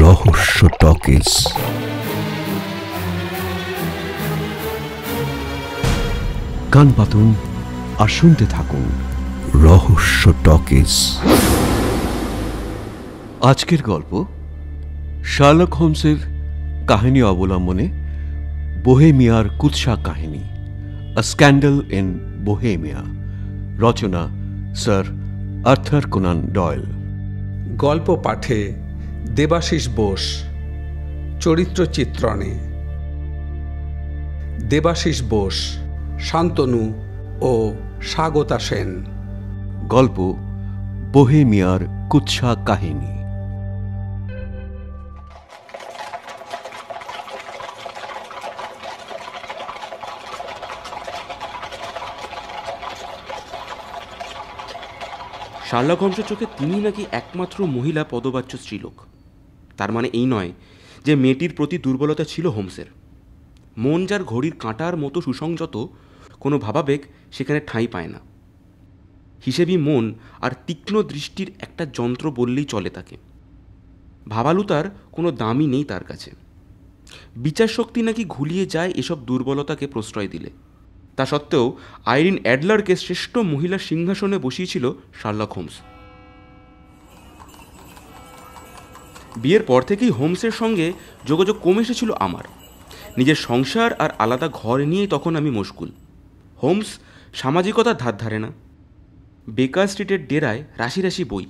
রহস্য টকিস কান পাতুন আর শুনতে থাকুন রহস্য টকিস আজকের গল্প শার্লক হোমসের কাহিনী অবলম্বনে বোহেমিয়ার কুৎসা কাহিনী আ স্ক্যান্ডাল ইন বোহেমিয়া রচনা স্যার আর্থার কোনান ডয়েল গল্প পাঠে দেবাশিস বোস চরিত্র চিত্রণে দেবাশিস বোস শান্তনু ও স্বাগতা সেন গল্প বোহেমিয়ার কুৎসা কাহিনী শার্লক হোমসের চোখে তিনি নাকি একমাত্র মহিলা পদবাচ্য স্ত্রীলোক তার মানে এই নয় যে মেয়েটির প্রতি দুর্বলতা ছিল হোমসের মন যার ঘড়ির কাঁটার মতো সুসংযত কোনো ভাবাবেগ সেখানে ঠাঁই পায় না হিসেবি মন আর তীক্ষ্ণ দৃষ্টির একটা যন্ত্র বললেই চলে তাকে ভাবালুতার কোনো দামই নেই তার কাছে বিচার শক্তি নাকি ঘুলিয়ে যায় এসব দুর্বলতাকে প্রশ্রয় দিলে তা সত্ত্বেও আইরিন অ্যাডলারকে শ্রেষ্ঠ মহিলা সিংহাসনে বসিয়েছিল শার্লক হোমস বিয়ের পর থেকেই হোমসের সঙ্গে যোগাযোগ কমে এসেছিল আমার নিজের সংসার আর আলাদা ঘর নিয়ে তখন আমি মুশকুল হোমস সামাজিকতার ধার ধারে না বেকার স্ট্রিটের ডেরায় রাশি রাশি বই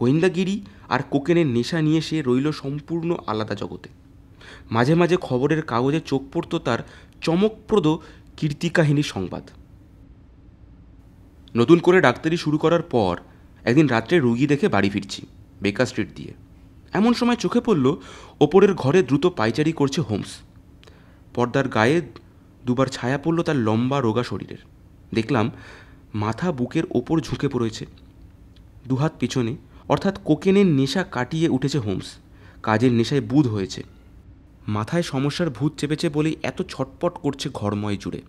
গোয়েন্দাগিরি আর কোকেনের নেশা নিয়ে সে রইল সম্পূর্ণ আলাদা জগতে মাঝে মাঝে খবরের কাগজে চোখ পড়ত তার চমকপ্রদ কীর্তিকাহিনী সংবাদ নতুন করে ডাক্তারি শুরু করার পর একদিন রাত্রে রুগী দেখে বাড়ি ফিরছি বেকার স্ট্রিট দিয়ে এমন সময় চোখে পড়ল ওপরের ঘরে দ্রুত পাইচারি করছে হোমস পর্দার গায়ে দুবার ছায়া পড়ল তার লম্বা রোগা শরীরের দেখলাম মাথা বুকের ওপর ঝুঁকে পড়েছে দুহাত পিছনে অর্থাৎ কোকেনের নেশা কাটিয়ে উঠেছে হোমস কাজের নেশায় বুধ হয়েছে মাথায় সমস্যার ভূত চেপেছে বলেই এত ছটপট করছে ঘরময় জুড়ে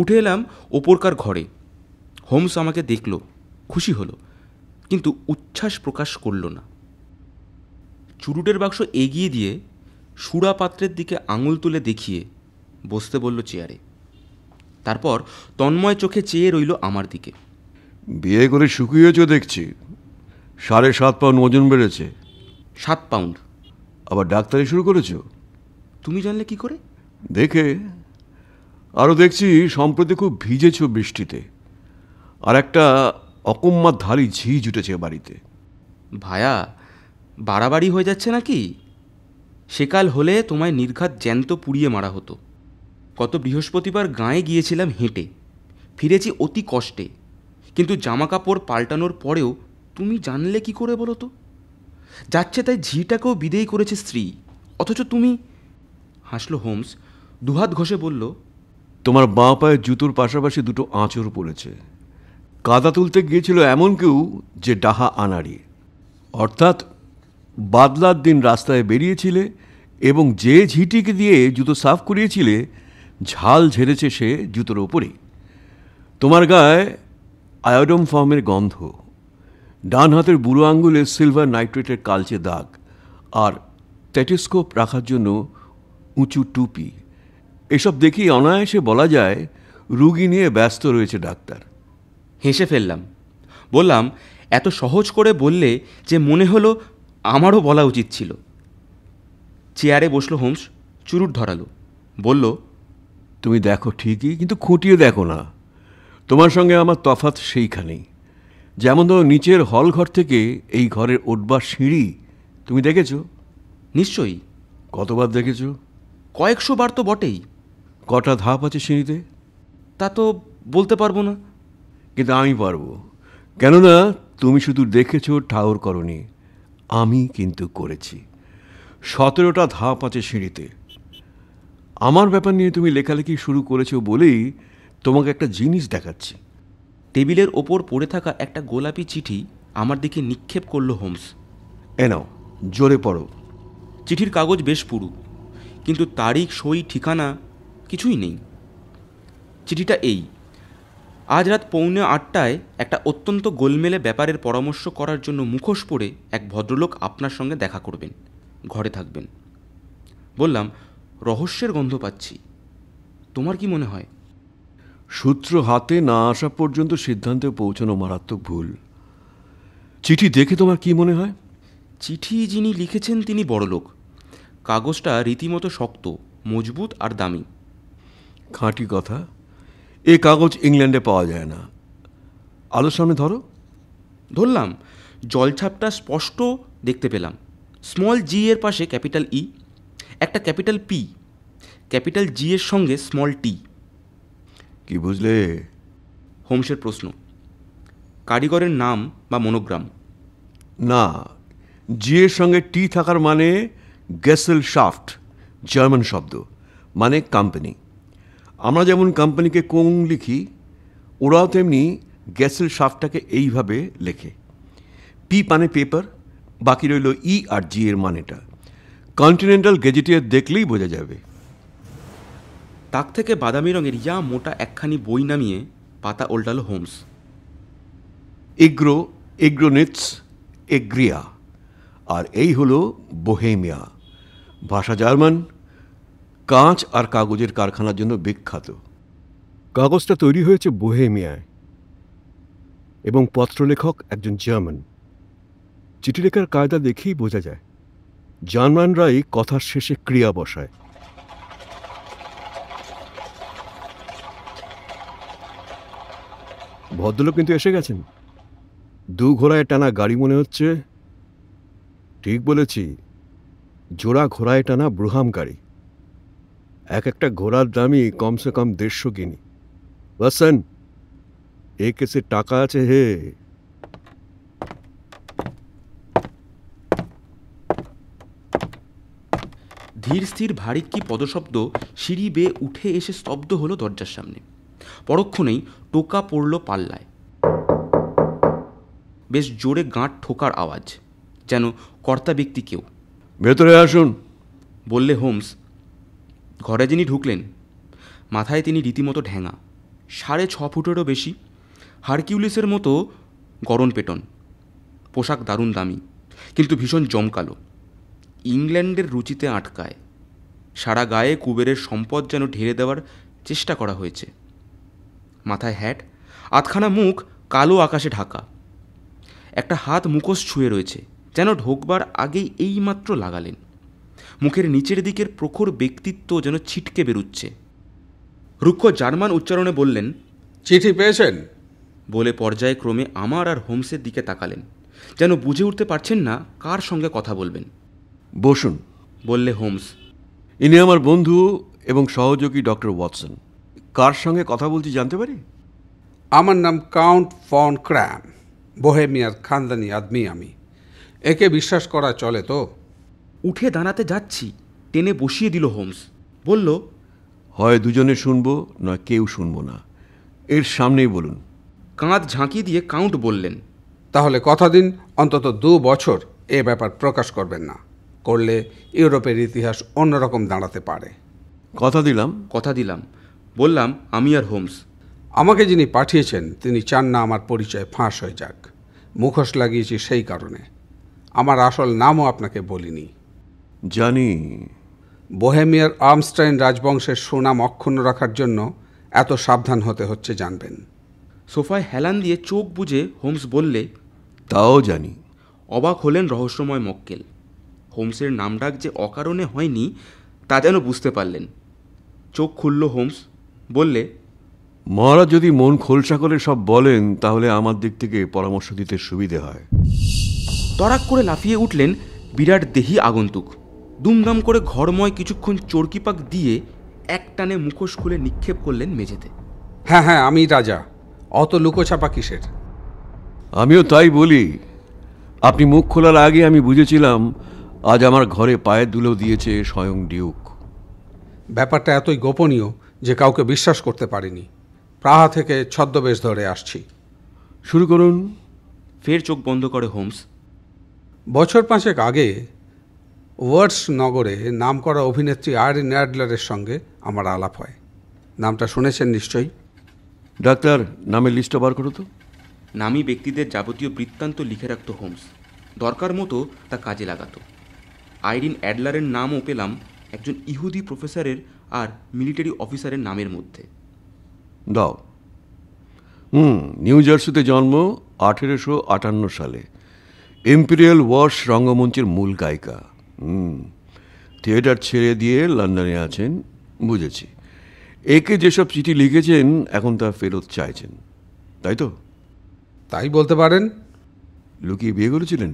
উঠে এলাম ওপরকার ঘরে হোমস আমাকে দেখল খুশি হলো কিন্তু উচ্ছ্বাস প্রকাশ করল না চুরুটের বাক্স এগিয়ে দিয়ে সুরা পাত্রের দিকে আঙুল তুলে দেখিয়ে বসতে বলল চেয়ারে তারপর তন্ময় চোখে চেয়ে রইল আমার দিকে বিয়ে করে শুকিয়েছ দেখছি সাড়ে সাত পাউন্ড ওজন বেড়েছে সাত পাউন্ড আবার ডাক্তারি শুরু করেছ তুমি জানলে কি করে দেখে আরও দেখছি সম্প্রতি খুব ভিজেছ বৃষ্টিতে আর একটা অকম্মার ধারি ঝি জুটেছে বাড়িতে ভায়া বাড়াবাড়ি হয়ে যাচ্ছে নাকি সেকাল হলে তোমায় নির্ঘাত জ্যান্ত পুড়িয়ে মারা হতো কত বৃহস্পতিবার গাঁয়ে গিয়েছিলাম হেঁটে ফিরেছি অতি কষ্টে কিন্তু জামা কাপড় পাল্টানোর পরেও তুমি জানলে কি করে বলো তো যাচ্ছে তাই ঝিটাকেও বিদেয় করেছে স্ত্রী অথচ তুমি হাসলো হোমস দুহাত ঘষে বলল তোমার বাঁ পায়ে জুতোর পাশাপাশি দুটো আঁচড় পড়েছে কাদা তুলতে গিয়েছিল এমন কেউ যে ডাহা আনারি অর্থাৎ বাদলার দিন রাস্তায় বেরিয়েছিলে এবং যে ঝিটিকে দিয়ে জুতো সাফ করিয়েছিলে ঝাল ঝেড়েছে সে জুতোর ওপরে তোমার গায়ে আয়োডম ফর্মের গন্ধ ডান হাতের বুড়ো আঙ্গুলে সিলভার নাইট্রেটের কালচে দাগ আর টেটিস্কোপ রাখার জন্য উঁচু টুপি এসব দেখি অনায়াসে বলা যায় রুগী নিয়ে ব্যস্ত রয়েছে ডাক্তার হেসে ফেললাম বললাম এত সহজ করে বললে যে মনে হলো আমারও বলা উচিত ছিল চেয়ারে বসলো হোমস চুরুট ধরালো বলল তুমি দেখো ঠিকই কিন্তু খুঁটিয়ে দেখো না তোমার সঙ্গে আমার তফাত সেইখানেই যেমন ধরো নিচের হল ঘর থেকে এই ঘরের ওঠবার সিঁড়ি তুমি দেখেছো নিশ্চয়ই কতবার দেখেছো কয়েকশো বার তো বটেই কটা ধাপ আছে সিঁড়িতে তা তো বলতে পারবো না কিন্তু আমি পারবো কেননা তুমি শুধু দেখেছো ঠাউর করনি আমি কিন্তু করেছি সতেরোটা ধাপ আছে সিঁড়িতে আমার ব্যাপার নিয়ে তুমি লেখালেখি শুরু করেছো বলেই তোমাকে একটা জিনিস দেখাচ্ছি টেবিলের ওপর পড়ে থাকা একটা গোলাপি চিঠি আমার দিকে নিক্ষেপ করলো হোমস এনাও জোরে পড়ো চিঠির কাগজ বেশ পুরু কিন্তু তারিখ সই ঠিকানা কিছুই নেই চিঠিটা এই আজ রাত পৌনে আটটায় একটা অত্যন্ত গোলমেলে ব্যাপারের পরামর্শ করার জন্য মুখোশ পরে এক ভদ্রলোক আপনার সঙ্গে দেখা করবেন ঘরে থাকবেন বললাম রহস্যের গন্ধ পাচ্ছি তোমার কি মনে হয় সূত্র হাতে না আসা পর্যন্ত সিদ্ধান্তে পৌঁছানো মারাত্মক ভুল চিঠি দেখে তোমার কি মনে হয় চিঠি যিনি লিখেছেন তিনি বড়লোক কাগজটা রীতিমতো শক্ত মজবুত আর দামি খাঁটি কথা এ কাগজ ইংল্যান্ডে পাওয়া যায় না আলোর সামনে ধরো ধরলাম জলছাপটা স্পষ্ট দেখতে পেলাম স্মল জি এর পাশে ক্যাপিটাল ই e, একটা ক্যাপিটাল পি ক্যাপিটাল জি এর সঙ্গে স্মল টি কি বুঝলে হোমসের প্রশ্ন কারিগরের নাম বা মনোগ্রাম না জি এর সঙ্গে টি থাকার মানে গেসেল শাফট জার্মান শব্দ মানে কোম্পানি আমরা যেমন কোম্পানিকে কোং লিখি ওরাও তেমনি গ্যাসের সাফটাকে এইভাবে লেখে পি মানে পেপার বাকি রইল ই e আর জি এর মানেটা কন্টিনেন্টাল গেজেটিয়ার দেখলেই বোঝা যাবে তাক থেকে বাদামি রঙের ইয়া মোটা একখানি বই নামিয়ে পাতা ওল্টালো হোমস এগ্রো এগ্রোনেটস এগ্রিয়া আর এই হলো বোহেমিয়া ভাষা জার্মান কাঁচ আর কাগজের কারখানার জন্য বিখ্যাত কাগজটা তৈরি হয়েছে বোহেমিয়ায় এবং পত্রলেখক একজন জার্মান চিঠি লেখার কায়দা দেখেই বোঝা যায় জার্মানরাই কথার শেষে ক্রিয়া বসায় ভদ্রলোক কিন্তু এসে গেছেন দু ঘোড়ায় টানা গাড়ি মনে হচ্ছে ঠিক বলেছি জোড়া ঘোড়ায় টানা ব্রুহাম গাড়ি এক একটা ঘোড়ার দামই কমসে কম দেড়শো গিনি বাসান এ কেসে টাকা আছে হে ধীর স্থির ভারিক কি পদশব্দ সিঁড়ি বেয়ে উঠে এসে স্তব্ধ হলো দরজার সামনে পরক্ষণেই টোকা পড়ল পাল্লায় বেশ জোরে গাঁট ঠোকার আওয়াজ যেন কর্তা ব্যক্তি কেউ ভেতরে আসুন বললে হোমস ঘরে যিনি ঢুকলেন মাথায় তিনি রীতিমতো ঢ্যাঙা সাড়ে ছ ফুটেরও বেশি হারকিউলিসের মতো গরম পেটন পোশাক দারুণ দামি কিন্তু ভীষণ জমকালো ইংল্যান্ডের রুচিতে আটকায় সারা গায়ে কুবেরের সম্পদ যেন ঢেলে দেওয়ার চেষ্টা করা হয়েছে মাথায় হ্যাট আধখানা মুখ কালো আকাশে ঢাকা একটা হাত মুখোশ ছুঁয়ে রয়েছে যেন ঢোকবার আগেই এইমাত্র লাগালেন মুখের নিচের দিকের প্রখর ব্যক্তিত্ব যেন ছিটকে বেরুচ্ছে রুক্ষ জার্মান উচ্চারণে বললেন চিঠি পেয়েছেন বলে পর্যায়ক্রমে আমার আর হোমসের দিকে তাকালেন যেন বুঝে উঠতে পারছেন না কার সঙ্গে কথা বলবেন বসুন বললে হোমস ইনি আমার বন্ধু এবং সহযোগী ডক্টর ওয়াটসন কার সঙ্গে কথা বলছি জানতে পারি আমার নাম কাউন্ট ফন ক্র্যাম বোহেমিয়ার খানদানি আদমি আমি একে বিশ্বাস করা চলে তো উঠে দাঁড়াতে যাচ্ছি টেনে বসিয়ে দিল হোমস বলল হয় দুজনে শুনব না কেউ শুনব না এর সামনেই বলুন কাঁধ ঝাঁকি দিয়ে কাউন্ট বললেন তাহলে কথা দিন অন্তত দু বছর এ ব্যাপার প্রকাশ করবেন না করলে ইউরোপের ইতিহাস অন্যরকম দাঁড়াতে পারে কথা দিলাম কথা দিলাম বললাম আমি আর হোমস আমাকে যিনি পাঠিয়েছেন তিনি চান না আমার পরিচয় ফাঁস হয়ে যাক মুখোশ লাগিয়েছি সেই কারণে আমার আসল নামও আপনাকে বলিনি জানি বোহেমিয়ার আর্মস্টাইন রাজবংশের সুনাম অক্ষুণ্ণ রাখার জন্য এত সাবধান হতে হচ্ছে জানবেন সোফায় হেলান দিয়ে চোখ বুঝে হোমস বললে তাও জানি অবাক হলেন রহস্যময় মক্কেল হোমসের নামডাক যে অকারণে হয়নি তা যেন বুঝতে পারলেন চোখ খুলল হোমস বললে মহারাজ যদি মন খোলসা করে সব বলেন তাহলে আমার দিক থেকে পরামর্শ দিতে সুবিধে হয় তড়াক করে লাফিয়ে উঠলেন বিরাট দেহি আগন্তুক দুমদাম করে ঘরময় কিছুক্ষণ চর্কিপাক দিয়ে এক টানে মুখোশ খুলে নিক্ষেপ করলেন মেঝেতে হ্যাঁ হ্যাঁ আমি রাজা অত লুকোছাপা কিসের আমিও তাই বলি আপনি মুখ খোলার আগে আমি বুঝেছিলাম আজ আমার ঘরে পায়ে দুলো দিয়েছে স্বয়ং ডিউক ব্যাপারটা এতই গোপনীয় যে কাউকে বিশ্বাস করতে পারিনি প্রাহা থেকে ছদ্মবেশ ধরে আসছি শুরু করুন ফের চোখ বন্ধ করে হোমস বছর পাঁচেক আগে ওয়ার্ডস নগরে নাম করা অভিনেত্রী আরিন অ্যাডলারের সঙ্গে আমার আলাপ হয় নামটা শুনেছেন নিশ্চয়ই ডাক্তার নামের লিস্টটা বার করো তো নামী ব্যক্তিদের যাবতীয় বৃত্তান্ত লিখে রাখত হোমস দরকার মতো তা কাজে লাগাতো আইরিন অ্যাডলারের নামও পেলাম একজন ইহুদি প্রফেসরের আর মিলিটারি অফিসারের নামের মধ্যে দাও হুম নিউ জার্সিতে জন্ম আঠেরোশো আটান্ন সালে এম্পিরিয়াল ওয়ার্স রঙ্গমঞ্চের মূল গায়িকা থিয়েটার ছেড়ে দিয়ে লন্ডনে আছেন বুঝেছি একে যেসব চিঠি লিখেছেন এখন তা ফেরত চাইছেন তাই তো তাই বলতে পারেন লুকিয়ে বিয়ে করেছিলেন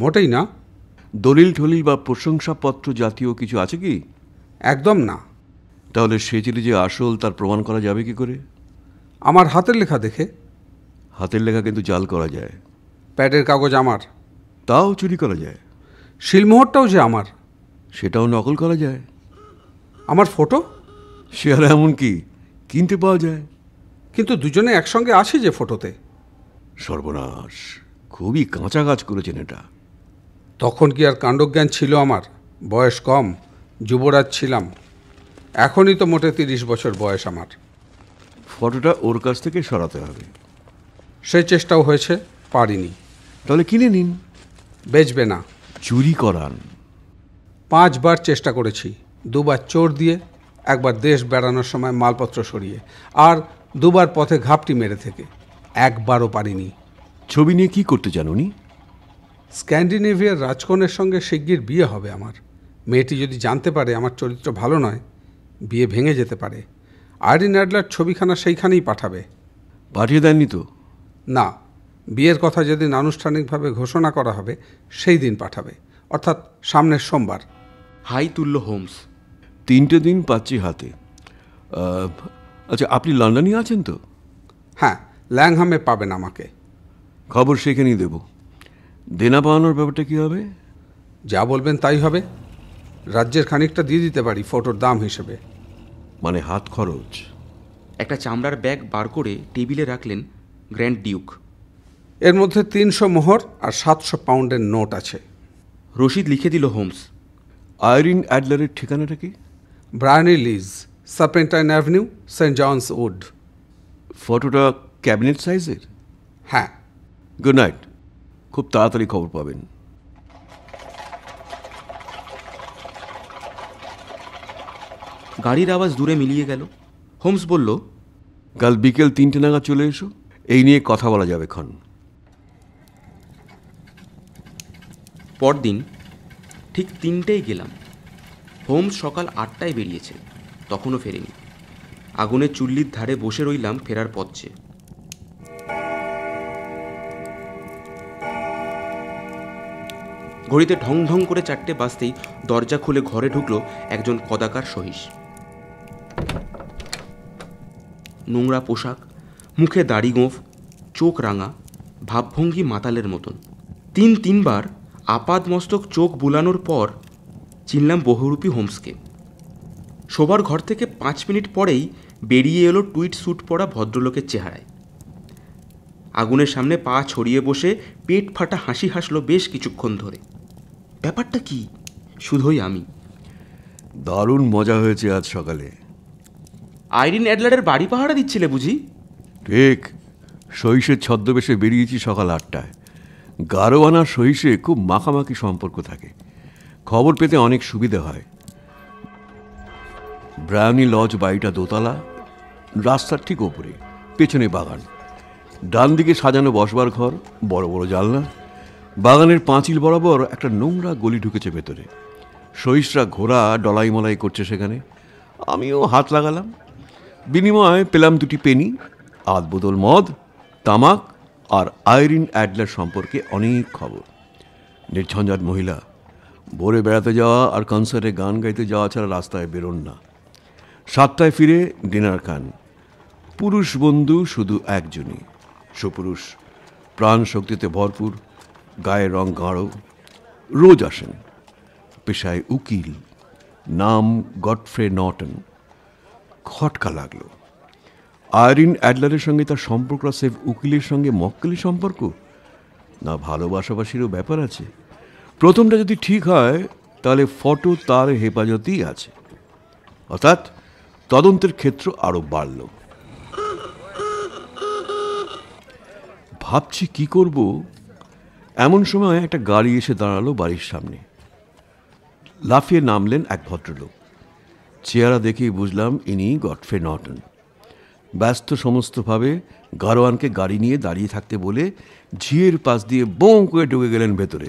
মোটেই না দলিল ঠলিল বা প্রশংসাপত্র জাতীয় কিছু আছে কি একদম না তাহলে সে চিঠি যে আসল তার প্রমাণ করা যাবে কি করে আমার হাতের লেখা দেখে হাতের লেখা কিন্তু জাল করা যায় প্যাডের কাগজ আমার তাও চুরি করা যায় শিলমোহরটাও যে আমার সেটাও নকল করা যায় আমার ফটো সে আর এমন কি কিনতে পাওয়া যায় কিন্তু দুজনে একসঙ্গে আছে যে ফটোতে সর্বনাশ খুবই কাঁচা কাজ করেছেন এটা তখন কি আর কাণ্ডজ্ঞান ছিল আমার বয়স কম যুবরাজ ছিলাম এখনই তো মোটে তিরিশ বছর বয়স আমার ফটোটা ওর কাছ থেকে সরাতে হবে সে চেষ্টাও হয়েছে পারিনি তাহলে কিনে নিন বেচবে না চুরি করান পাঁচবার চেষ্টা করেছি দুবার চোর দিয়ে একবার দেশ বেড়ানোর সময় মালপত্র সরিয়ে আর দুবার পথে ঘাপটি মেরে থেকে একবারও পারিনি ছবি নিয়ে কি করতে জানো নি স্ক্যান্ডিনেভিয়ার রাজকনের সঙ্গে শিগগির বিয়ে হবে আমার মেয়েটি যদি জানতে পারে আমার চরিত্র ভালো নয় বিয়ে ভেঙে যেতে পারে আইরিন অ্যাডলার ছবিখানা সেইখানেই পাঠাবে পাঠিয়ে দেননি তো না বিয়ের কথা যেদিন আনুষ্ঠানিকভাবে ঘোষণা করা হবে সেই দিন পাঠাবে অর্থাৎ সামনের সোমবার হাই তুল্য হোমস তিনটে দিন পাচ্ছি হাতে আচ্ছা আপনি লন্ডনে আছেন তো হ্যাঁ ল্যাংহামে পাবেন আমাকে খবর সেখানেই দেব দেনা পাওয়ানোর ব্যাপারটা কী হবে যা বলবেন তাই হবে রাজ্যের খানিকটা দিয়ে দিতে পারি ফটোর দাম হিসেবে মানে হাত খরচ একটা চামড়ার ব্যাগ বার করে টেবিলে রাখলেন গ্র্যান্ড ডিউক এর মধ্যে তিনশো মোহর আর সাতশো পাউন্ডের নোট আছে রশিদ লিখে দিল হোমস আয়রিন অ্যাডলারের ঠিকানাটা কি Briony Lodge Serpentine Avenue Saint John's Wood ফটোটা ক্যাবিনেট সাইজের হ্যাঁ গুড নাইট খুব তাড়াতাড়ি খবর পাবেন গাড়ির আওয়াজ দূরে মিলিয়ে গেল হোমস বলল কাল বিকেল তিনটে নাগাদ চলে এসো এই নিয়ে কথা বলা যাবে ক্ষণ পরদিন ঠিক তিনটেই গেলাম হোমস সকাল আটটায় বেরিয়েছে তখনও ফেরেনি আগুনের চুল্লির ধারে বসে রইলাম ফেরার পথ চেয়ে ঘড়িতে ঢং ঢং করে চারটে বাজতেই দরজা খুলে ঘরে ঢুকলো একজন কদাকার সহিস নোংরা পোশাক মুখে দাড়ি গোঁফ চোখ রাঙা ভাবভঙ্গি মাতালের মতন তিন তিনবার আপাদমস্তক চোখ বুলানোর পর চিনলাম বহুরূপী হোমসকে শোবার ঘর থেকে পাঁচ মিনিট পরেই বেরিয়ে এলো টুইট স্যুট পরা ভদ্রলোকের চেহারায় আগুনের সামনে পা ছড়িয়ে বসে পেট ফাটা হাসি হাসলো বেশ কিছুক্ষণ ধরে ব্যাপারটা কি শুধুই আমি দারুণ মজা হয়েছে আজ সকালে আইরিন অ্যাডলারের বাড়ি পাহারা দিচ্ছিলে বুঝি ঠিক শৈশের ছদ্মবেশে বেরিয়েছি সকাল আটটায় গারোয়ানা সহিষে খুব মাখামাখি সম্পর্ক থাকে খবর পেতে অনেক সুবিধে হয় ব্রায়নি লজ বাড়িটা দোতলা রাস্তার ঠিক ওপরে পেছনে বাগান ডান দিকে সাজানো বসবার ঘর বড় বড় জানলা বাগানের পাঁচিল বরাবর একটা নোংরা গলি ঢুকেছে ভেতরে সহিষ্রা ঘোড়া ডলাই মলাই করছে সেখানে আমিও হাত লাগালাম বিনিময়ে পেলাম দুটি পেনি আধ বোতল মদ তামাক আর আইরিন অ্যাডলার সম্পর্কে অনেক খবর নির্ঝঞ্ঝাট মহিলা ভোরে বেড়াতে যাওয়া আর কনসার্টে গান গাইতে যাওয়া ছাড়া রাস্তায় বেরোন না সাতটায় ফিরে ডিনার খান পুরুষ বন্ধু শুধু একজনই সুপুরুষ প্রাণ শক্তিতে ভরপুর গায়ের রং গাঢ় রোজ আসেন পেশায় উকিল নাম গডফ্রে নটন খটকা লাগলো আয়রিন অ্যাডলারের সঙ্গে তার আর সেভ উকিলের সঙ্গে মক্কেলি সম্পর্ক না ভালোবাসাবাসিরও ব্যাপার আছে প্রথমটা যদি ঠিক হয় তাহলে ফটো তার হেফাজতেই আছে অর্থাৎ তদন্তের ক্ষেত্র আরও বাড়ল ভাবছি কি করব এমন সময় একটা গাড়ি এসে দাঁড়ালো বাড়ির সামনে লাফিয়ে নামলেন এক ভদ্রলোক চেহারা দেখেই বুঝলাম ইনি গডফ্রে নটন ব্যস্ত সমস্তভাবে গারোয়ানকে গাড়ি নিয়ে দাঁড়িয়ে থাকতে বলে ঝিয়ের পাশ দিয়ে বোঁ করে ঢুকে গেলেন ভেতরে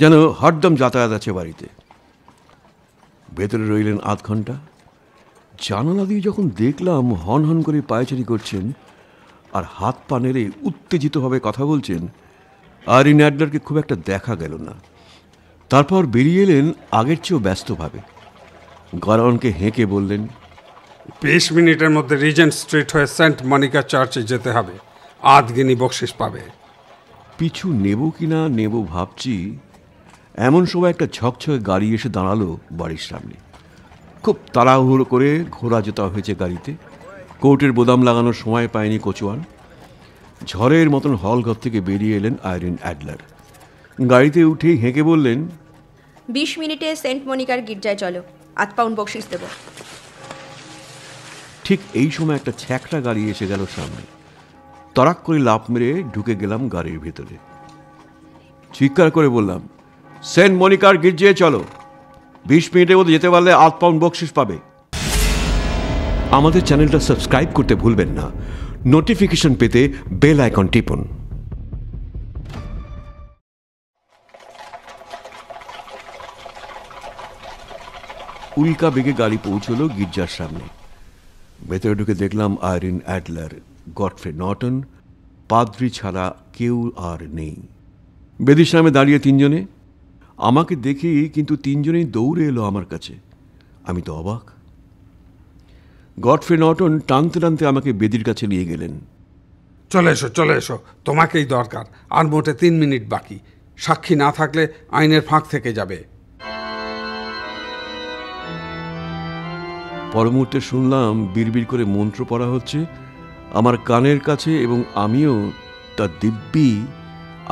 যেন হরদম যাতায়াত আছে বাড়িতে ভেতরে রইলেন আধ ঘন্টা জানালা দিয়ে যখন দেখলাম হন হন করে পায়চারি করছেন আর হাত পা নেড়ে উত্তেজিতভাবে কথা বলছেন আরিন অ্যাডলারকে খুব একটা দেখা গেল না তারপর বেরিয়ে এলেন আগের চেয়েও ব্যস্তভাবে গরওয়ানকে হেঁকে বললেন বিশ মিনিটের মধ্যে রিজেন্ট স্ট্রিট হয়ে সেন্ট মনিকা চার্চে যেতে হবে আধগিনি বকশিস পাবে পিছু নেব কি না নেব ভাবছি এমন সময় একটা ছকছকে গাড়ি এসে দাঁড়ালো বাড়ির সামনে খুব তাড়াহুড়ো করে ঘোরা জোতা হয়েছে গাড়িতে কোর্টের বোদাম লাগানোর সময় পায়নি কচুয়ান ঝড়ের মতন হলঘর থেকে বেরিয়ে এলেন আয়রিন অ্যাডলার গাড়িতে উঠেই হেঁকে বললেন বিশ মিনিটে সেন্ট মনিকার গির্জায় চলো আধ পাউন্ড বকশিস দেবো ঠিক এই সময় একটা ছ্যাকটা গাড়ি এসে গেল সামনে তরাক করে লাভ মেরে ঢুকে গেলাম গাড়ির ভেতরে চিৎকার করে বললাম সেন্ট মনিকার গির্জিয়ে চলো বিশ মিনিটের মধ্যে যেতে পারলে আধ পাউন্ড বকশিস পাবে আমাদের চ্যানেলটা সাবস্ক্রাইব করতে ভুলবেন না নোটিফিকেশন পেতে বেল আইকন টিপুন উল্কা বেগে গাড়ি পৌঁছলো গির্জার সামনে ভেতরে ঢুকে দেখলাম আইরিন অ্যাডলার গডফ্রে নটন পাদ্রি ছাড়া কেউ আর নেই বেদির সামনে দাঁড়িয়ে তিনজনে আমাকে দেখি কিন্তু তিনজনেই দৌড়ে এলো আমার কাছে আমি তো অবাক গডফ্রে নটন টানতে টানতে আমাকে বেদির কাছে নিয়ে গেলেন চলে এসো চলে এসো তোমাকেই দরকার আর মোটে তিন মিনিট বাকি সাক্ষী না থাকলে আইনের ফাঁক থেকে যাবে পরমুহূর্তে শুনলাম বিড়বিড় করে মন্ত্র পড়া হচ্ছে আমার কানের কাছে এবং আমিও তা দিব্যি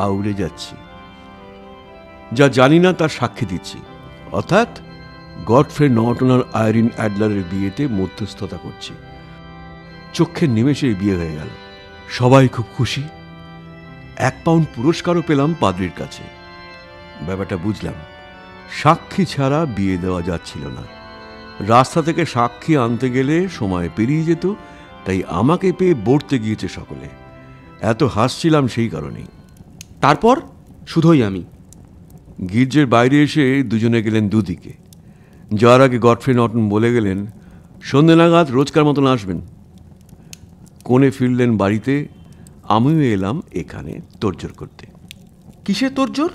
আউড়ে যাচ্ছি যা জানি না তার সাক্ষী দিচ্ছি অর্থাৎ গডফ্রে নটনার আয়রিন অ্যাডলারের বিয়েতে মধ্যস্থতা করছি চক্ষের নিমেষেই বিয়ে হয়ে গেল সবাই খুব খুশি এক পাউন্ড পুরস্কারও পেলাম পাদ্রির কাছে ব্যাপারটা বুঝলাম সাক্ষী ছাড়া বিয়ে দেওয়া যাচ্ছিল না রাস্তা থেকে সাক্ষী আনতে গেলে সময় পেরিয়ে যেত তাই আমাকে পেয়ে বড়তে গিয়েছে সকলে এত হাসছিলাম সেই কারণেই তারপর শুধুই আমি গির্জের বাইরে এসে দুজনে গেলেন দুদিকে যাওয়ার আগে গডফ্রে নটন বলে গেলেন সন্ধে নাগাদ রোজকার মতন আসবেন কোণে ফিরলেন বাড়িতে আমিও এলাম এখানে তোরজোর করতে কিসে তোরজোর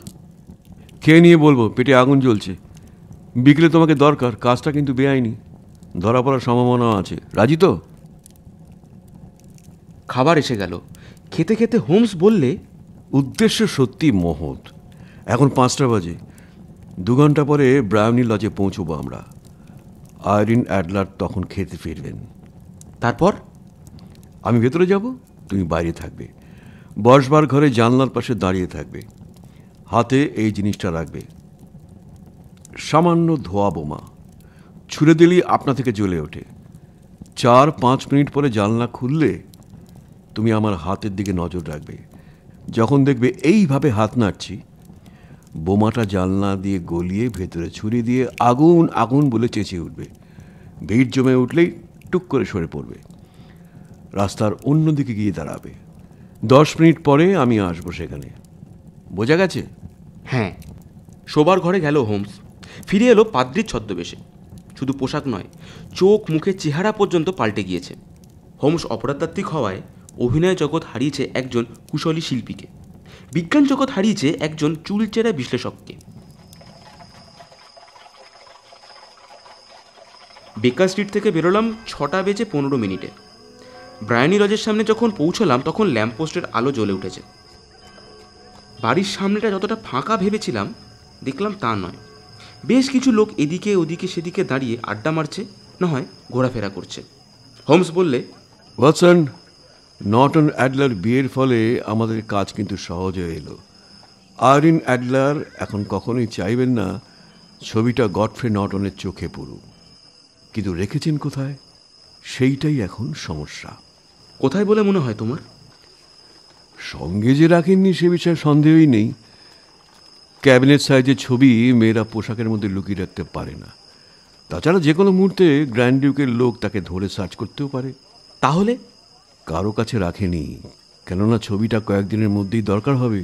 খেয়ে নিয়ে বলবো পেটে আগুন জ্বলছে বিকেলে তোমাকে দরকার কাজটা কিন্তু বেআইনি ধরা পড়ার সম্ভাবনা আছে রাজি তো খাবার এসে গেল খেতে খেতে হোমস বললে উদ্দেশ্য সত্যি মহৎ এখন পাঁচটা বাজে দু ঘন্টা পরে ব্রায়নি লজে পৌঁছবো আমরা আয়রিন অ্যাডলার তখন খেতে ফিরবেন তারপর আমি ভেতরে যাব তুমি বাইরে থাকবে বসবার ঘরে জানলার পাশে দাঁড়িয়ে থাকবে হাতে এই জিনিসটা রাখবে সামান্য ধোয়া বোমা ছুঁড়ে দিলেই আপনা থেকে জ্বলে ওঠে চার পাঁচ মিনিট পরে জানলা খুললে তুমি আমার হাতের দিকে নজর রাখবে যখন দেখবে এইভাবে হাত নাড়ছি বোমাটা জানলা দিয়ে গলিয়ে ভেতরে ছুরি দিয়ে আগুন আগুন বলে চেঁচিয়ে উঠবে ভিড় জমে উঠলেই টুক করে সরে পড়বে রাস্তার অন্য দিকে গিয়ে দাঁড়াবে দশ মিনিট পরে আমি আসবো সেখানে বোঝা গেছে হ্যাঁ শোবার ঘরে গেল হোমস ফিরে এলো পাদ্রির ছদ্মবেশে শুধু পোশাক নয় চোখ মুখে চেহারা পর্যন্ত পাল্টে গিয়েছে হোমস অপরাধাত্ত্বিক হওয়ায় অভিনয় জগৎ হারিয়েছে একজন কুশলী শিল্পীকে বিজ্ঞান জগৎ হারিয়েছে একজন চুলচেরা বিশ্লেষককে বেকার স্ট্রিট থেকে বেরোলাম ছটা বেজে পনেরো মিনিটে ব্রায়ানি লজের সামনে যখন পৌঁছলাম তখন ল্যাম্পপোস্টের আলো জ্বলে উঠেছে বাড়ির সামনেটা যতটা ফাঁকা ভেবেছিলাম দেখলাম তা নয় বেশ কিছু লোক এদিকে ওদিকে সেদিকে দাঁড়িয়ে আড্ডা মারছে না হয় ঘোরাফেরা করছে হোমস বললে ওয়াটসন নটন অ্যাডলার বিয়ের ফলে আমাদের কাজ কিন্তু সহজ হয়ে এলো আরিন অ্যাডলার এখন কখনোই চাইবেন না ছবিটা গডফ্রে নটনের চোখে পড়ুক কিন্তু রেখেছেন কোথায় সেইটাই এখন সমস্যা কোথায় বলে মনে হয় তোমার সঙ্গে যে রাখেননি সে বিষয়ে সন্দেহই নেই ক্যাবিনেট সাইজের ছবি মেয়েরা পোশাকের মধ্যে লুকিয়ে রাখতে পারে না তাছাড়া যে কোনো মুহূর্তে গ্র্যান্ড ডিউকের লোক তাকে ধরে সার্চ করতেও পারে তাহলে কারো কাছে রাখেনি কেননা ছবিটা কয়েকদিনের মধ্যেই দরকার হবে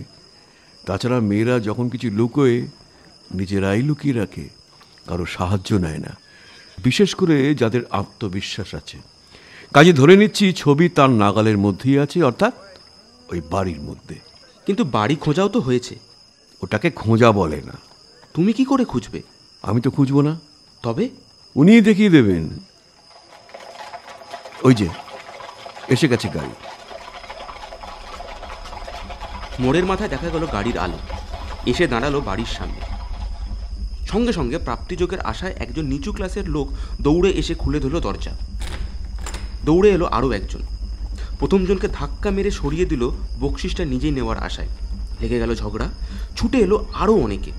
তাছাড়া মেয়েরা যখন কিছু লুকোয় নিজেরাই লুকিয়ে রাখে কারো সাহায্য নেয় না বিশেষ করে যাদের আত্মবিশ্বাস আছে কাজে ধরে নিচ্ছি ছবি তার নাগালের মধ্যেই আছে অর্থাৎ ওই বাড়ির মধ্যে কিন্তু বাড়ি খোঁজাও তো হয়েছে ওটাকে খোঁজা বলে না তুমি কি করে খুঁজবে আমি তো খুঁজবো না তবে উনি দেখিয়ে দেবেন ওই যে এসে গেছে গাড়ি মোড়ের মাথায় দেখা গেল গাড়ির আলো এসে দাঁড়ালো বাড়ির সামনে সঙ্গে সঙ্গে প্রাপ্তিযোগের আশায় একজন নিচু ক্লাসের লোক দৌড়ে এসে খুলে ধরল দরজা দৌড়ে এলো আরও একজন প্রথমজনকে ধাক্কা মেরে সরিয়ে দিল বকশিসটা নিজেই নেওয়ার আশায় লেগে গেল ঝগড়া ছুটে এলো আরও অনেকে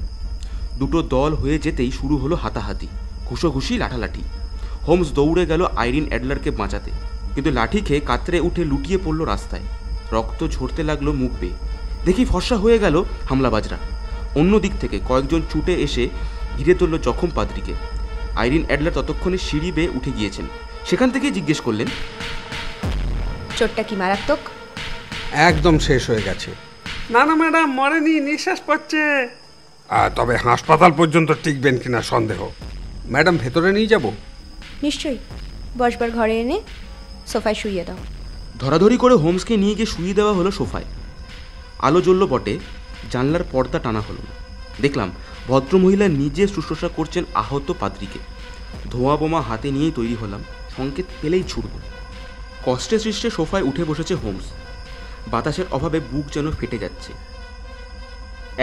দুটো দল হয়ে যেতেই শুরু হলো হাতাহাতি ঘুষোঘুষি লাঠালাঠি হোমস দৌড়ে গেল আইরিন অ্যাডলারকে বাঁচাতে কিন্তু লাঠি খেয়ে কাতরে উঠে লুটিয়ে পড়লো রাস্তায় রক্ত ঝরতে লাগলো মুখ বেয়ে দেখি ফর্সা হয়ে গেল হামলাবাজরা অন্য দিক থেকে কয়েকজন ছুটে এসে ঘিরে তুলল জখম পাদ্রিকে আইরিন অ্যাডলার ততক্ষণে সিঁড়ি বেয়ে উঠে গিয়েছেন সেখান থেকেই জিজ্ঞেস করলেন চোটটা কি মারাত্মক একদম শেষ হয়ে গেছে না না ম্যাডাম মরেনি নিঃশ্বাস পড়ছে তবে হাসপাতাল পর্যন্ত টিকবেন কিনা সন্দেহ ম্যাডাম ভেতরে নিয়ে যাব নিশ্চয়ই বসবার ঘরে এনে সোফায় শুইয়ে দাও ধরাধরি করে হোমসকে নিয়ে গিয়ে শুয়ে দেওয়া হলো সোফায় আলো জ্বলল বটে জানলার পর্দা টানা হলো দেখলাম ভদ্রমহিলা নিজে শুশ্রূষা করছেন আহত পাদ্রিকে ধোঁয়া বোমা হাতে নিয়েই তৈরি হলাম সংকেত পেলেই ছুটব কষ্টে সৃষ্টে সোফায় উঠে বসেছে হোমস বাতাসের অভাবে বুক যেন ফেটে যাচ্ছে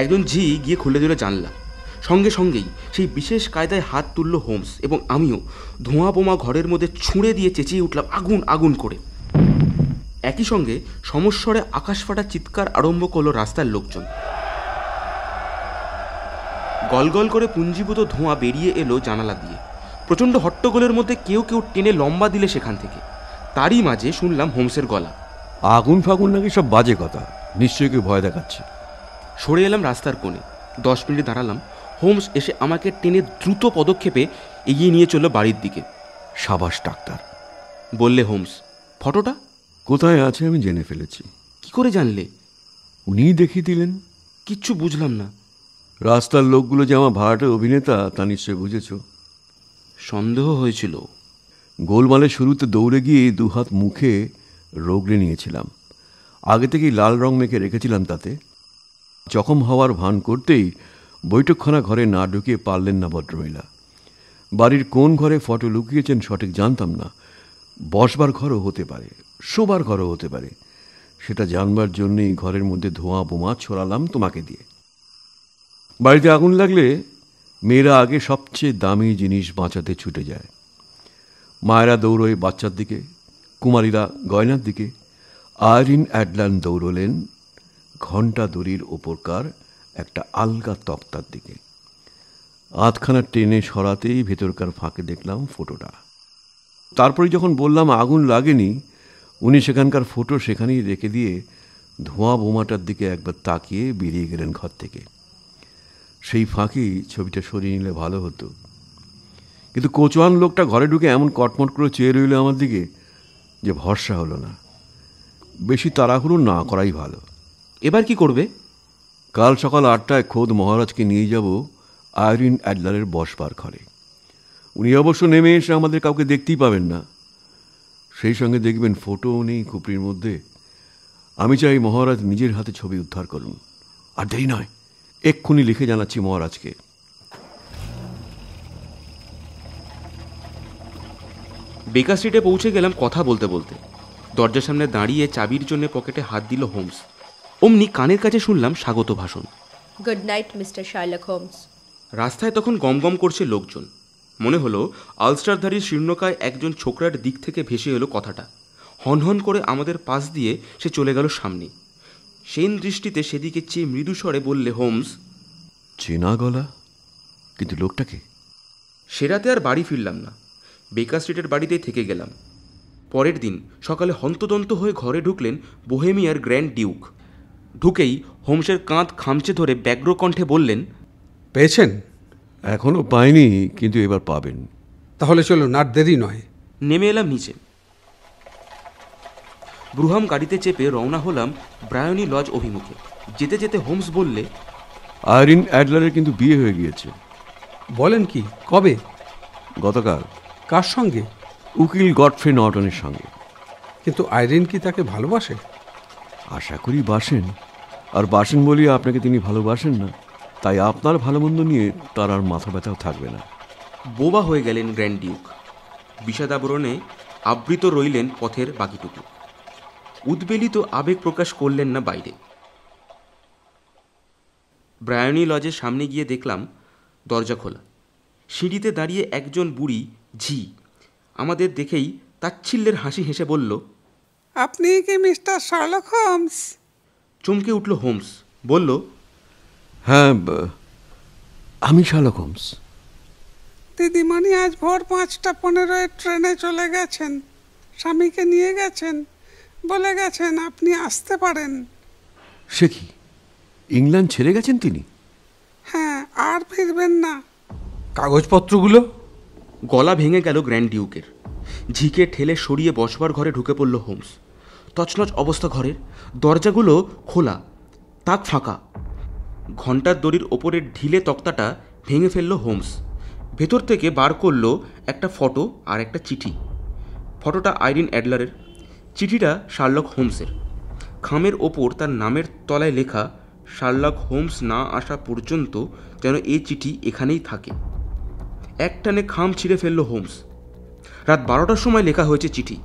একজন ঝি গিয়ে খুলে দিল জানলা সঙ্গে সঙ্গেই সেই বিশেষ কায়দায় হাত তুলল হোমস এবং আমিও ধোঁয়া বোমা ঘরের মধ্যে ছুঁড়ে দিয়ে চেঁচিয়ে উঠলাম আগুন আগুন করে একই সঙ্গে সমস্বরে আকাশ ফাটা চিৎকার আরম্ভ করলো রাস্তার লোকজন গলগল করে পুঞ্জীভূত ধোঁয়া বেরিয়ে এলো জানালা দিয়ে প্রচণ্ড হট্টগোলের মধ্যে কেউ কেউ টেনে লম্বা দিলে সেখান থেকে তারই মাঝে শুনলাম হোমসের গলা আগুন ফাগুন নাকি সব বাজে কথা নিশ্চয়ই কেউ ভয় দেখাচ্ছে সরে এলাম রাস্তার কোণে দশ মিনিট দাঁড়ালাম হোমস এসে আমাকে টেনে দ্রুত পদক্ষেপে এগিয়ে নিয়ে চলল বাড়ির দিকে সাবাস ডাক্তার বললে হোমস ফটোটা কোথায় আছে আমি জেনে ফেলেছি কি করে জানলে উনিই দেখিয়ে দিলেন কিচ্ছু বুঝলাম না রাস্তার লোকগুলো যে আমার ভাড়াটে অভিনেতা তা নিশ্চয় বুঝেছ সন্দেহ হয়েছিল গোলমালের শুরুতে দৌড়ে গিয়ে দুহাত মুখে রোগড়ে নিয়েছিলাম আগে থেকেই লাল রং মেখে রেখেছিলাম তাতে জখম হওয়ার ভান করতেই বৈঠকখানা ঘরে না ঢুকিয়ে পারলেন না ভদ্রমহিলা বাড়ির কোন ঘরে ফটো লুকিয়েছেন সঠিক জানতাম না বসবার ঘরও হতে পারে শোবার ঘরও হতে পারে সেটা জানবার জন্যেই ঘরের মধ্যে ধোঁয়া বোমা ছড়ালাম তোমাকে দিয়ে বাড়িতে আগুন লাগলে মেয়েরা আগে সবচেয়ে দামি জিনিস বাঁচাতে ছুটে যায় মায়েরা দৌড়োয় বাচ্চার দিকে কুমারীরা গয়নার দিকে আয়রিন অ্যাডলান দৌড়লেন ঘণ্টা দড়ির ওপরকার একটা আলগা তক্তার দিকে আধখানা টেনে সরাতেই ভেতরকার ফাঁকে দেখলাম ফটোটা তারপরে যখন বললাম আগুন লাগেনি উনি সেখানকার ফটো সেখানেই রেখে দিয়ে ধোঁয়া বোমাটার দিকে একবার তাকিয়ে বেরিয়ে গেলেন ঘর থেকে সেই ফাঁকেই ছবিটা সরিয়ে নিলে ভালো হতো কিন্তু কোচওয়ান লোকটা ঘরে ঢুকে এমন কটমট করে চেয়ে রইল আমার দিকে যে ভরসা হলো না বেশি তাড়াহুড়ো না করাই ভালো এবার কি করবে কাল সকাল আটটায় খোদ মহারাজকে নিয়ে যাব আয়রিন অ্যাডলারের বসবার ঘরে উনি অবশ্য নেমে এসে আমাদের কাউকে দেখতেই পাবেন না সেই সঙ্গে দেখবেন ফটো নেই খুপড়ির মধ্যে আমি চাই মহারাজ নিজের হাতে ছবি উদ্ধার করুন আর দেরি নয় এক্ষুনি লিখে জানাচ্ছি মহারাজকে বেকার স্ট্রিটে পৌঁছে গেলাম কথা বলতে বলতে দরজার সামনে দাঁড়িয়ে চাবির জন্য পকেটে হাত দিল হোমস অমনি কানের কাছে শুনলাম স্বাগত ভাষণ good night mister Sherlock Holmes রাস্তায় তখন গমগম করছে লোকজন মনে হলো আলস্টারধারীর শীর্ণকায় একজন ছোকরার দিক থেকে ভেসে এলো কথাটা হনহন করে আমাদের পাশ দিয়ে সে চলে গেল সামনে সেন দৃষ্টিতে সেদিকে চেয়ে মৃদুস্বরে বললে হোমস চেনা গলা কিন্তু লোকটাকে সেরাতে আর বাড়ি ফিরলাম না বেকার স্ট্রিটের বাড়িতেই থেকে গেলাম পরের দিন সকালে হন্তদন্ত হয়ে ঘরে ঢুকলেন বোহেমিয়ার গ্র্যান্ড ডিউক ঢুকেই হোমসের কাঁধ খামচে ধরে ব্যগ্র কণ্ঠে বললেন পেয়েছেন এখনও পাইনি কিন্তু এবার পাবেন তাহলে চলো নাট দেরি নয় নেমে এলাম নিচে ব্রুহাম গাড়িতে চেপে রওনা হলাম ব্রায়নি লজ অভিমুখে যেতে যেতে হোমস বললে আয়রিন অ্যাডলারের কিন্তু বিয়ে হয়ে গিয়েছে বলেন কি কবে গতকাল কার সঙ্গে উকিল গডফ্রে নর্টনের সঙ্গে কিন্তু আইরিন কি তাকে ভালোবাসে আশা করি বাসেন আর বাসেন বলি আপনাকে তিনি ভালোবাসেন না তাই আপনার ভালো মন্দ নিয়ে তার আর মাথা ব্যথাও থাকবে না বোবা হয়ে গেলেন গ্র্যান্ড ডিউক বিষাদাবরণে আবৃত রইলেন পথের বাকিটুকু উদ্বেলিত আবেগ প্রকাশ করলেন না বাইরে ব্রায়নি লজের সামনে গিয়ে দেখলাম দরজা খোলা সিঁড়িতে দাঁড়িয়ে একজন বুড়ি ঝি আমাদের দেখেই তাচ্ছিল্যের হাসি হেসে বলল আপনি কি মিস্টার শার্লক হোমস চমকে উঠল হোমস বলল হ্যাঁ আমি শার্লক হোমস দিদিমণি আজ ভোর পাঁচটা পনেরোয় ট্রেনে চলে গেছেন স্বামীকে নিয়ে গেছেন বলে গেছেন আপনি আসতে পারেন সে কি ইংল্যান্ড ছেড়ে গেছেন তিনি হ্যাঁ আর ফিরবেন না কাগজপত্রগুলো গলা ভেঙে গেল গ্র্যান্ড ডিউকের ঝিকে ঠেলে সরিয়ে বসবার ঘরে ঢুকে পড়ল হোমস তছনছ অবস্থা ঘরের দরজাগুলো খোলা তাক ফাঁকা ঘন্টার দড়ির ওপরের ঢিলে তক্তাটা ভেঙে ফেলল হোমস ভেতর থেকে বার করল একটা ফটো আর একটা চিঠি ফটোটা আইরিন অ্যাডলারের চিঠিটা শার্লক হোমসের খামের ওপর তার নামের তলায় লেখা শার্লক হোমস না আসা পর্যন্ত যেন এই চিঠি এখানেই থাকে এক টানে খাম ছিঁড়ে ফেলল হোমস রাত বারোটার সময় লেখা হয়েছে চিঠি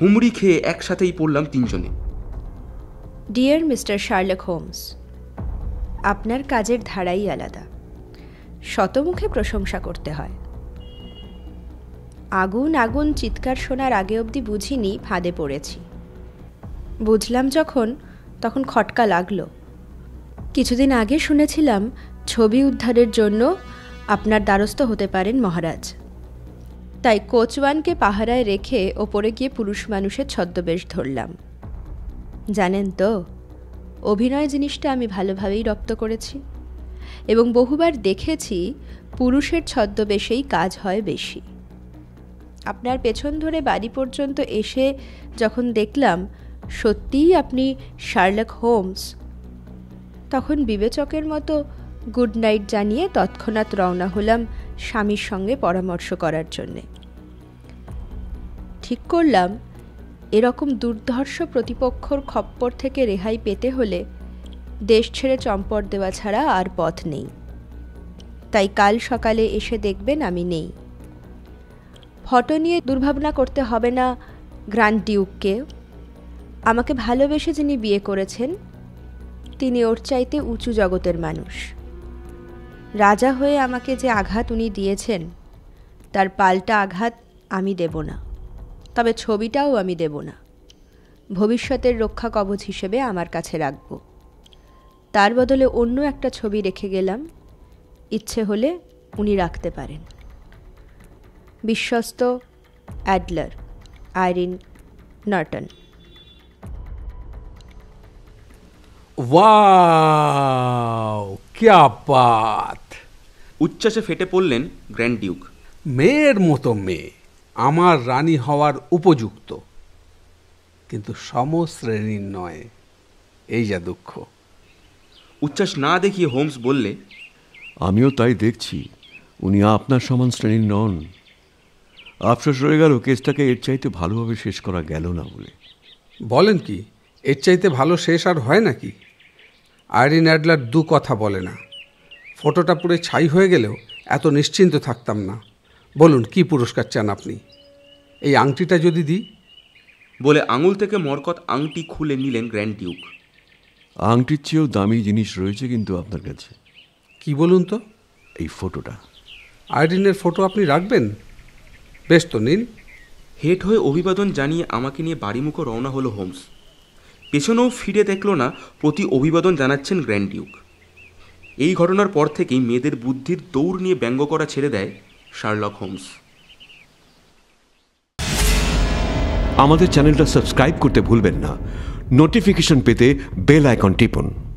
হুমড়ি খেয়ে একসাথেই পড়লাম তিনজনে ডিয়ার মিস্টার শার্লক হোমস আপনার কাজের ধারাই আলাদা শতমুখে প্রশংসা করতে হয় আগুন আগুন চিৎকার শোনার আগে অবধি বুঝিনি ফাঁদে পড়েছি বুঝলাম যখন তখন খটকা লাগলো কিছুদিন আগে শুনেছিলাম ছবি উদ্ধারের জন্য আপনার দ্বারস্থ হতে পারেন মহারাজ তাই কোচওয়ানকে পাহারায় রেখে ওপরে গিয়ে পুরুষ মানুষের ছদ্মবেশ ধরলাম জানেন তো অভিনয় জিনিসটা আমি ভালোভাবেই রপ্ত করেছি এবং বহুবার দেখেছি পুরুষের ছদ্মবেশেই কাজ হয় বেশি আপনার পেছন ধরে বাড়ি পর্যন্ত এসে যখন দেখলাম সত্যিই আপনি শার্লক হোমস তখন বিবেচকের মতো গুড নাইট জানিয়ে তৎক্ষণাৎ রওনা হলাম স্বামীর সঙ্গে পরামর্শ করার জন্যে ঠিক করলাম এরকম দুর্ধর্ষ প্রতিপক্ষর খপ্পর থেকে রেহাই পেতে হলে দেশ ছেড়ে চম্পট দেওয়া ছাড়া আর পথ নেই তাই কাল সকালে এসে দেখবেন আমি নেই ফটো নিয়ে দুর্ভাবনা করতে হবে না গ্র্যান্ড ডিউককে আমাকে ভালোবেসে যিনি বিয়ে করেছেন তিনি ওর চাইতে উঁচু জগতের মানুষ রাজা হয়ে আমাকে যে আঘাত উনি দিয়েছেন তার পাল্টা আঘাত আমি দেব না তবে ছবিটাও আমি দেব না ভবিষ্যতের রক্ষা কবচ হিসেবে আমার কাছে রাখব তার বদলে অন্য একটা ছবি রেখে গেলাম ইচ্ছে হলে উনি রাখতে পারেন বিশ্বস্ত অ্যাডলার আইরিন নর্টন ওয়াও ক্যা বাত উচ্ছ্বাসে ফেটে পড়লেন গ্র্যান্ড ডিউক মেয়ের মতো মেয়ে আমার রানী হওয়ার উপযুক্ত কিন্তু সমশ্রেণীর নয় এই যা দুঃখ উচ্ছ্বাস না দেখিয়ে হোমস বললে আমিও তাই দেখছি উনি আপনার সমান শ্রেণীর নন আফসোস রয়ে গেল কেসটাকে এর চাইতে ভালোভাবে শেষ করা গেল না বলে বলেন কি এর চাইতে ভালো শেষ আর হয় নাকি আইরিন অ্যাডলার দু কথা বলে না ফটোটা পুরে ছাই হয়ে গেলেও এত নিশ্চিন্ত থাকতাম না বলুন কি পুরস্কার চান আপনি এই আংটিটা যদি দিই বলে আঙুল থেকে মরকত আংটি খুলে নিলেন গ্র্যান্ড ডিউক আংটির চেয়েও দামি জিনিস রয়েছে কিন্তু আপনার কাছে কি বলুন তো এই ফটোটা আইরিনের ফটো আপনি রাখবেন বেশ তো নিন হেট হয়ে অভিবাদন জানিয়ে আমাকে নিয়ে বাড়িমুখো রওনা হলো হোমস পেছনেও ফিরে দেখল না প্রতি অভিবাদন জানাচ্ছেন গ্র্যান্ড ডিউক এই ঘটনার পর থেকেই মেয়েদের বুদ্ধির দৌড় নিয়ে ব্যঙ্গ করা ছেড়ে দেয় শার্লক হোমস আমাদের চ্যানেলটা সাবস্ক্রাইব করতে ভুলবেন না নোটিফিকেশন পেতে বেল আইকন টিপুন